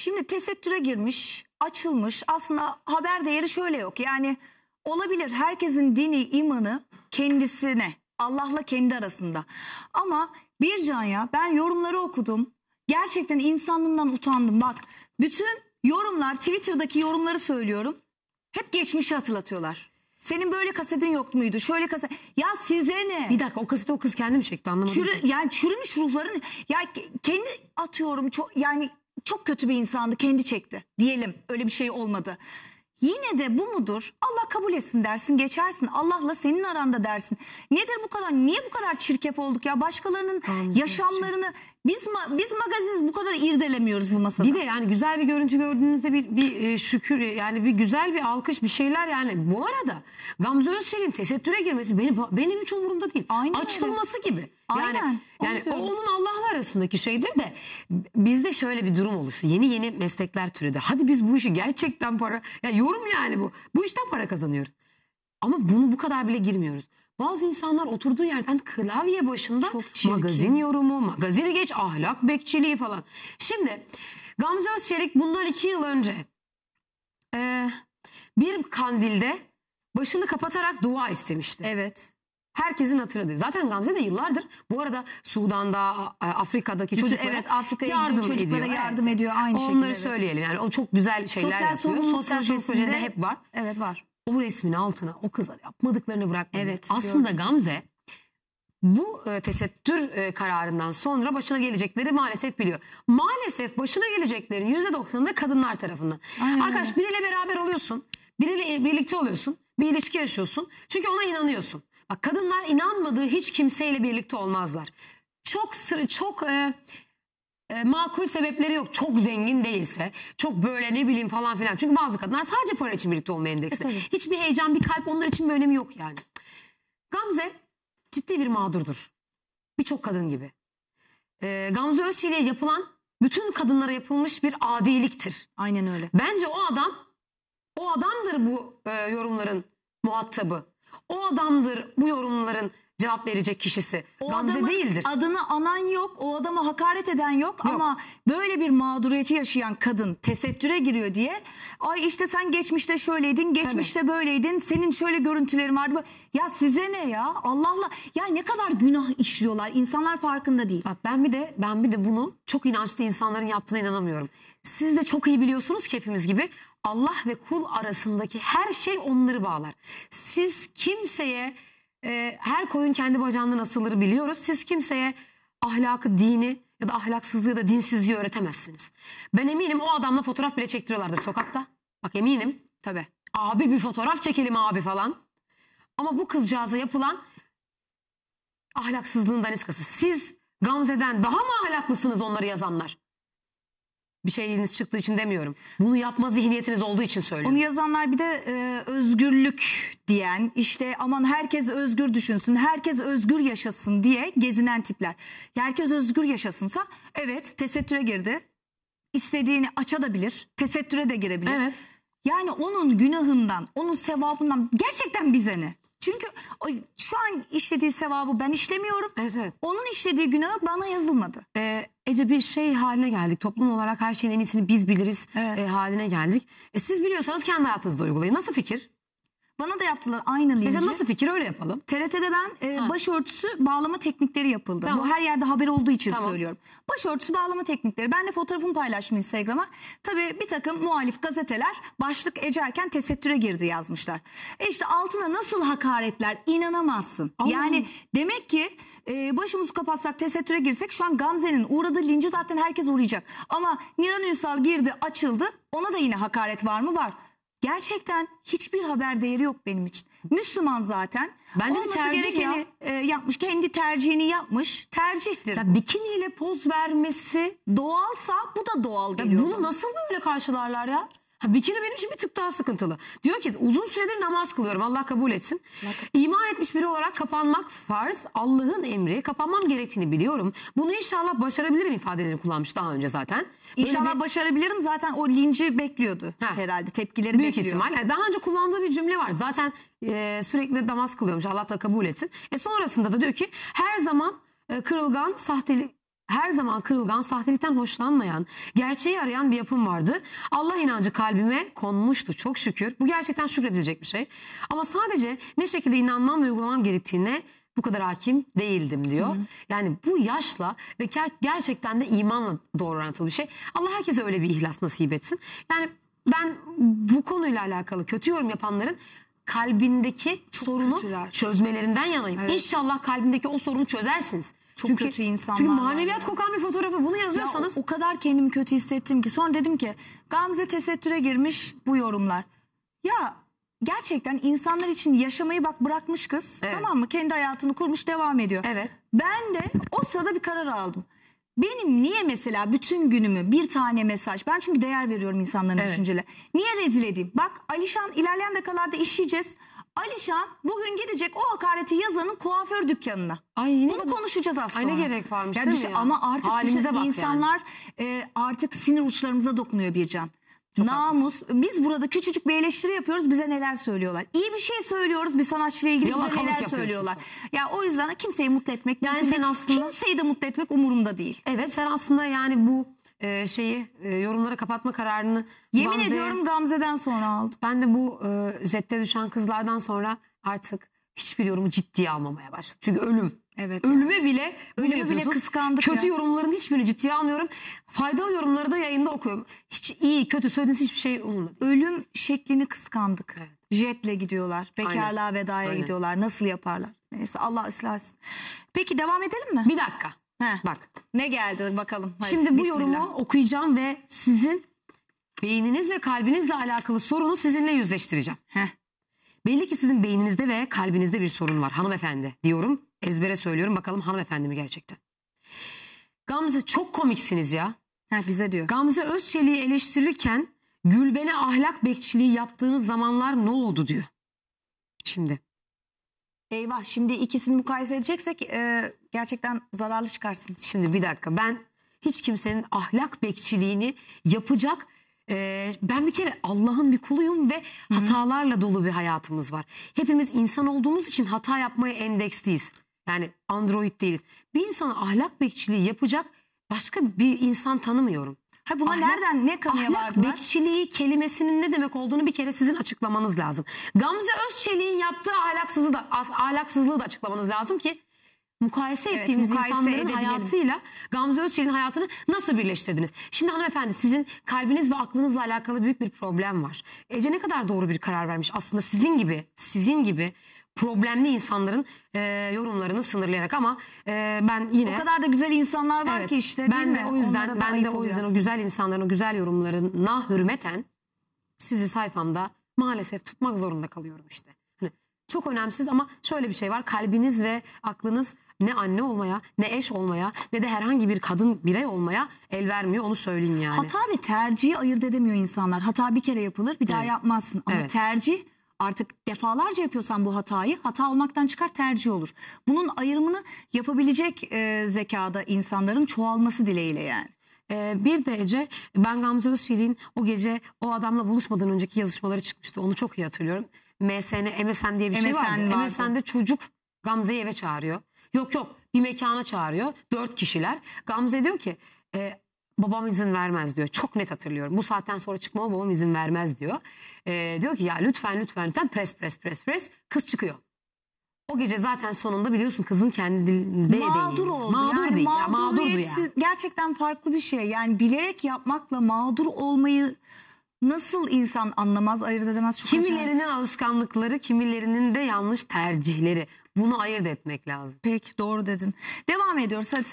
Şimdi tesettüre girmiş, açılmış. Aslında haber değeri şöyle yok. Yani olabilir herkesin dini, imanı kendisine, Allah'la kendi arasında. Ama bir can ya ben yorumları okudum. Gerçekten insanlığımdan utandım. Bak bütün yorumlar, Twitter'daki yorumları söylüyorum. Hep geçmişi hatırlatıyorlar. Senin böyle kasetin yok muydu? Şöyle kaset. Ya size ne? Bir dakika o kaseti o kız kendi mi çekti anlamadım. Çürü, yani çürümüş ruhların ya kendi atıyorum çok yani çok kötü bir insandı kendi çekti diyelim öyle bir şey olmadı. Yine de bu mudur? Allah kabul etsin dersin geçersin. Allah'la senin aranda dersin. Nedir bu kadar? Niye bu kadar çirkef olduk ya? Başkalarının Anladım. yaşamlarını biz ma biz magaziniz bu kadar irdelemiyoruz bu masada. Bir de yani güzel bir görüntü gördüğünüzde bir, bir e, şükür e, yani bir güzel bir alkış bir şeyler yani bu arada Gamze Özçel'in tesettüre girmesi benim benim hiç umurumda değil. Aynen Açılması öyle. gibi. Yani Aynen, yani o onun Allah'la arasındaki şeydir de bizde şöyle bir durum olursa Yeni yeni meslekler türedi. Hadi biz bu işi gerçekten para ya yorum yani bu. Bu işten para kazanıyoruz. Ama bunu bu kadar bile girmiyoruz. Bazı insanlar oturduğu yerden klavye başında magazin yorumu, magazini geç, ahlak bekçiliği falan. Şimdi Gamze Özçelik bundan iki yıl önce e, bir kandilde başını kapatarak dua istemişti. Evet. Herkesin hatırladığı. Zaten Gamze de yıllardır bu arada Sudan'da, Afrika'daki Bütün, çocuklara evet, Afrika'ya yardım çocuklara ediyor. yardım evet. ediyor aynı Onları şekilde. Onları söyleyelim. Evet. Yani o çok güzel şeyler Sosyal yapıyor. Sosyal sorumluluk projesinde hep var. Evet var o resmin altına o kıza yapmadıklarını bırakmadı. Evet, Aslında gördüm. Gamze bu e, tesettür e, kararından sonra başına gelecekleri maalesef biliyor. Maalesef başına geleceklerin %90'ında kadınlar tarafından. Aynen. Arkadaş biriyle beraber oluyorsun. Biriyle e, birlikte oluyorsun. Bir ilişki yaşıyorsun. Çünkü ona inanıyorsun. Bak kadınlar inanmadığı hiç kimseyle birlikte olmazlar. Çok çok e, e, makul sebepleri yok. Çok zengin değilse, çok böyle ne bileyim falan filan. Çünkü bazı kadınlar sadece para için birlikte olma endeksli. E, Hiçbir heyecan, bir kalp onlar için bir önemi yok yani. Gamze ciddi bir mağdurdur. Birçok kadın gibi. E, Gamze Özçelik'e yapılan bütün kadınlara yapılmış bir adiliktir. Aynen öyle. Bence o adam o adamdır bu e, yorumların muhatabı. O adamdır bu yorumların cevap verecek kişisi. O Gamze değildir. adını anan yok, o adama hakaret eden yok, Yok. ama böyle bir mağduriyeti yaşayan kadın tesettüre giriyor diye ay işte sen geçmişte şöyleydin, geçmişte böyleydin, senin şöyle görüntülerin vardı. Ya size ne ya? Allah'la ya ne kadar günah işliyorlar. İnsanlar farkında değil. Bak ben bir de ben bir de bunu çok inançlı insanların yaptığına inanamıyorum. Siz de çok iyi biliyorsunuz ki hepimiz gibi Allah ve kul arasındaki her şey onları bağlar. Siz kimseye e, her koyun kendi bacağından asılır biliyoruz. Siz kimseye ahlakı, dini ya da ahlaksızlığı ya da dinsizliği öğretemezsiniz. Ben eminim o adamla fotoğraf bile çektiriyorlardır sokakta. Bak eminim. Tabii. Abi bir fotoğraf çekelim abi falan. Ama bu kızcağıza yapılan ahlaksızlığın daniskası. Siz Gamze'den daha mı ahlaklısınız onları yazanlar? bir şeyiniz çıktığı için demiyorum. Bunu yapma zihniyetiniz olduğu için söylüyorum. onu yazanlar bir de e, özgürlük diyen işte aman herkes özgür düşünsün, herkes özgür yaşasın diye gezinen tipler. Herkes özgür yaşasınsa evet tesettüre girdi. İstediğini açabilir, tesettüre de girebilir. Evet. Yani onun günahından, onun sevabından gerçekten bize ne? Çünkü o- şu an işlediği sevabı ben işlemiyorum. Evet evet. Onun işlediği günah bana yazılmadı. Ee, Ece bir şey haline geldik. Toplum olarak her şeyin en iyisini biz biliriz Evet. e, haline geldik. E, siz biliyorsanız kendi hayatınızda uygulayın. Nasıl fikir? Bana da yaptılar aynı linci. Mesela nasıl fikir öyle yapalım. TRT'de ben e, başörtüsü bağlama teknikleri yapıldı. Tamam. Bu her yerde haber olduğu için Tamam. söylüyorum. Başörtüsü bağlama teknikleri. Ben de fotoğrafımı paylaştım Instagram'a. Tabii bir takım muhalif gazeteler başlık ecerken tesettüre girdi yazmışlar. E işte altına nasıl hakaretler inanamazsın. Allah'ım. Yani demek ki e, başımızı kapatsak tesettüre girsek şu an Gamze'nin uğradığı linci zaten herkes uğrayacak. Ama Niran Ünsal girdi açıldı ona da yine hakaret var mı? Var gerçekten hiçbir haber değeri yok benim için. Müslüman zaten. Bence Olması bir tercih gerekeni ya. E, yapmış. Kendi tercihini yapmış. Tercihtir. Ya bikiniyle poz vermesi doğalsa bu da doğal geliyor. Ya bunu bana. nasıl böyle karşılarlar ya? Ha, bikini benim için bir tık daha sıkıntılı. Diyor ki uzun süredir namaz kılıyorum Allah kabul etsin. İman etmiş biri olarak kapanmak farz. Allah'ın emri kapanmam gerektiğini biliyorum. Bunu inşallah başarabilirim ifadelerini kullanmış daha önce zaten. İnşallah bir- başarabilirim zaten o linci bekliyordu Ha. herhalde tepkileri Büyük bekliyor. ihtimal. Yani Daha önce kullandığı bir cümle var. Zaten e, sürekli namaz kılıyormuş. Allah da kabul etsin. E sonrasında da diyor ki her zaman e, kırılgan, sahtelik her zaman kırılgan, sahtelikten hoşlanmayan, gerçeği arayan bir yapım vardı. Allah inancı kalbime konmuştu çok şükür. Bu gerçekten şükredilecek bir şey. Ama sadece ne şekilde inanmam ve uygulamam gerektiğine bu kadar hakim değildim diyor. Hı hı. Yani bu yaşla ve gerçekten de imanla doğru orantılı bir şey. Allah herkese öyle bir ihlas nasip etsin. Yani ben bu konuyla alakalı kötü yorum yapanların kalbindeki Çok sorunu kötüler. çözmelerinden yanayım. Evet. İnşallah kalbindeki o sorunu çözersiniz. Çok çünkü, kötü insanlar. Çünkü maneviyat kokan bir fotoğrafı bunu yazıyorsanız. Ya o, kadar kendimi kötü hissettim ki. Sonra dedim ki Gamze tesettüre girmiş bu yorumlar. Ya gerçekten insanlar için yaşamayı bak bırakmış kız. Evet. Tamam mı? Kendi hayatını kurmuş devam ediyor. Evet. Ben de o sırada bir karar aldım. Benim niye mesela bütün günümü bir tane mesaj ben çünkü değer veriyorum insanların evet. düşüncelerine. Niye rezil edeyim? Bak Alişan ilerleyen dakikalarda işleyeceğiz. Alişan bugün gidecek o hakareti yazanın kuaför dükkanına. Ay ne Bunu kadar- konuşacağız az sonra. ne gerek varmış Ya değil mi ya? Ama artık Halimize düşün, bak yani. insanlar e, artık sinir uçlarımıza dokunuyor bir can. Bircan. Namus. Biz burada küçücük bir eleştiri yapıyoruz. Bize neler söylüyorlar. İyi bir şey söylüyoruz bir sanatçıyla ilgili bize neler söylüyorlar. Ya o yüzden kimseyi mutlu etmek Yani mümkün sen değil. aslında- kimseyi de mutlu etmek umurumda değil. Evet sen aslında yani bu e, şeyi e, yorumları kapatma kararını Yemin Gamze'ye- ediyorum Gamze'den sonra aldım. Ben de bu e, jette düşen kızlardan sonra artık hiçbir yorumu ciddiye almamaya başladım. Çünkü ölüm. Evet. ya. Ölüme bile Ölüm'e bile kıskandık Kötü ya. yorumların hiçbirini ciddiye almıyorum. Faydalı yorumları da yayında okuyorum. Hiç iyi, kötü söylediğiniz hiçbir şey umurumda Ölüm şeklini kıskandık. Evet. Jetle gidiyorlar. Bekarlığa vedaya Aynen. gidiyorlar. Nasıl yaparlar? Neyse Allah ıslah etsin. Peki devam edelim mi? Bir dakika. Heh. Bak. Ne geldi bakalım. Hadi, Şimdi bu bismillah. yorumu okuyacağım ve sizin beyniniz ve kalbinizle alakalı sorunu sizinle yüzleştireceğim. Heh. Belli ki sizin beyninizde ve kalbinizde bir sorun var hanımefendi diyorum. Ezbere söylüyorum bakalım hanımefendi mi gerçekten? Gamze çok komiksiniz ya. Ha, bize diyor. Gamze Özçelik'i eleştirirken Gülben'e ahlak bekçiliği yaptığınız zamanlar ne oldu diyor. Şimdi Eyvah şimdi ikisini mukayese edeceksek e, gerçekten zararlı çıkarsınız. Şimdi bir dakika ben hiç kimsenin ahlak bekçiliğini yapacak e, ben bir kere Allah'ın bir kuluyum ve Hı-hı. hatalarla dolu bir hayatımız var. Hepimiz insan olduğumuz için hata yapmaya endeksliyiz. Yani android değiliz. Bir insana ahlak bekçiliği yapacak başka bir insan tanımıyorum. Ha buna ahlak, nereden ne kanıya ahlak vardılar? bekçiliği kelimesinin ne demek olduğunu bir kere sizin açıklamanız lazım. Gamze Özçelik'in yaptığı ahlaksızlığı da ahlaksızlığı da açıklamanız lazım ki mukayese evet, ettiğiniz mukayese insanların edebilelim. hayatıyla Gamze Özçelik'in hayatını nasıl birleştirdiniz? Şimdi hanımefendi sizin kalbiniz ve aklınızla alakalı büyük bir problem var. Ece ne kadar doğru bir karar vermiş aslında sizin gibi sizin gibi problemli insanların e, yorumlarını sınırlayarak ama e, ben yine... O kadar da güzel insanlar var evet, ki işte değil ben mi? De o yüzden, Onlara ben de o yüzden o güzel insanların o güzel yorumlarına hürmeten sizi sayfamda maalesef tutmak zorunda kalıyorum işte. Hani çok önemsiz ama şöyle bir şey var kalbiniz ve aklınız ne anne olmaya, ne eş olmaya, ne de herhangi bir kadın birey olmaya el vermiyor onu söyleyeyim yani. Hata ve tercihi ayırt edemiyor insanlar. Hata bir kere yapılır, bir evet. daha yapmazsın. Ama evet. tercih artık defalarca yapıyorsan bu hatayı hata olmaktan çıkar tercih olur. Bunun ayrımını yapabilecek e, zekada insanların çoğalması dileğiyle yani. Ee, bir de Ece ben Gamze Özçelik'in o gece o adamla buluşmadan önceki yazışmaları çıkmıştı. Onu çok iyi hatırlıyorum. MSN, MSN diye bir şey MSN vardı. vardı. MSN'de çocuk Gamze'yi eve çağırıyor. Yok yok bir mekana çağırıyor. Dört kişiler. Gamze diyor ki e, babam izin vermez diyor. Çok net hatırlıyorum. Bu saatten sonra çıkmama babam izin vermez diyor. Ee, diyor ki ya lütfen lütfen lütfen pres pres pres pres. Kız çıkıyor. O gece zaten sonunda biliyorsun kızın kendinde mağdur değil. oldu. Mağdur yani değil. Ya, mağdurdu ya. Gerçekten farklı bir şey. Yani bilerek yapmakla mağdur olmayı nasıl insan anlamaz, ayırt edemez? Çok kimilerinin acayip. alışkanlıkları, kimilerinin de yanlış tercihleri. Bunu ayırt etmek lazım. Peki doğru dedin. Devam ediyoruz hadi.